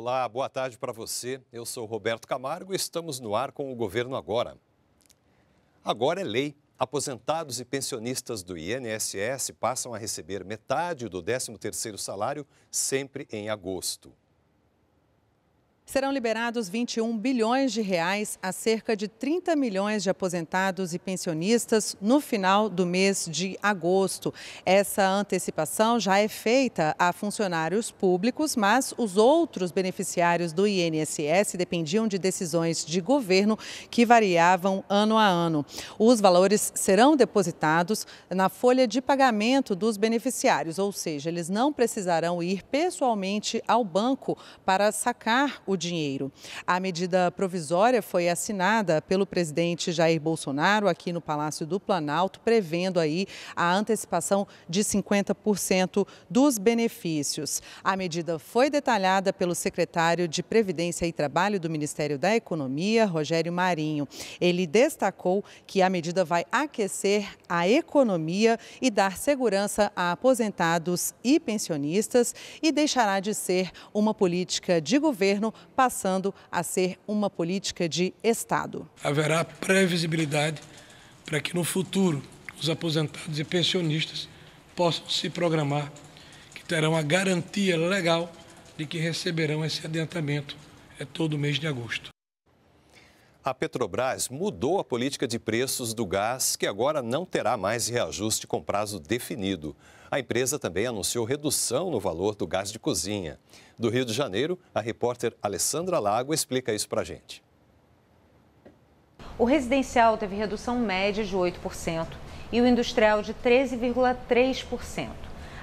Olá, boa tarde para você. Eu sou Roberto Camargo e estamos no ar com o governo agora. Agora é lei. Aposentados e pensionistas do INSS passam a receber metade do 13º salário sempre em agosto serão liberados 21 bilhões de reais a cerca de 30 milhões de aposentados e pensionistas no final do mês de agosto. Essa antecipação já é feita a funcionários públicos, mas os outros beneficiários do INSS dependiam de decisões de governo que variavam ano a ano. Os valores serão depositados na folha de pagamento dos beneficiários, ou seja, eles não precisarão ir pessoalmente ao banco para sacar o dinheiro. A medida provisória foi assinada pelo presidente Jair Bolsonaro aqui no Palácio do Planalto, prevendo aí a antecipação de 50% dos benefícios. A medida foi detalhada pelo secretário de Previdência e Trabalho do Ministério da Economia, Rogério Marinho. Ele destacou que a medida vai aquecer a economia e dar segurança a aposentados e pensionistas e deixará de ser uma política de governo passando a ser uma política de Estado. Haverá previsibilidade para que no futuro os aposentados e pensionistas possam se programar, que terão a garantia legal de que receberão esse adiantamento é todo mês de agosto a Petrobras mudou a política de preços do gás, que agora não terá mais reajuste com prazo definido. A empresa também anunciou redução no valor do gás de cozinha. Do Rio de Janeiro, a repórter Alessandra Lago explica isso para gente. O residencial teve redução média de 8% e o industrial de 13,3%.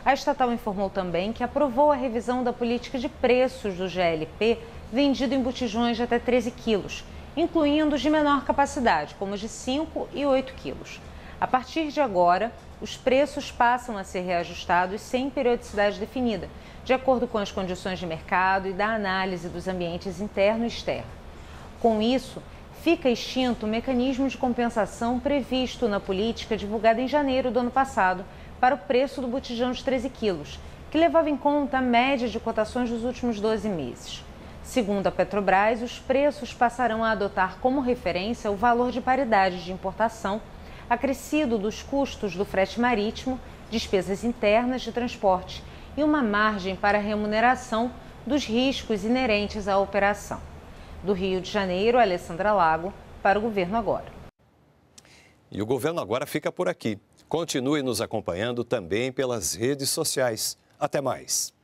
A estatal informou também que aprovou a revisão da política de preços do GLP vendido em botijões de até 13 quilos, incluindo os de menor capacidade, como os de 5 e 8 quilos. A partir de agora, os preços passam a ser reajustados sem periodicidade definida, de acordo com as condições de mercado e da análise dos ambientes interno e externo. Com isso, fica extinto o mecanismo de compensação previsto na política divulgada em janeiro do ano passado para o preço do botijão de 13 quilos, que levava em conta a média de cotações dos últimos 12 meses. Segundo a Petrobras, os preços passarão a adotar como referência o valor de paridade de importação, acrescido dos custos do frete marítimo, despesas internas de transporte e uma margem para remuneração dos riscos inerentes à operação. Do Rio de Janeiro, Alessandra Lago, para o Governo Agora. E o Governo Agora fica por aqui. Continue nos acompanhando também pelas redes sociais. Até mais.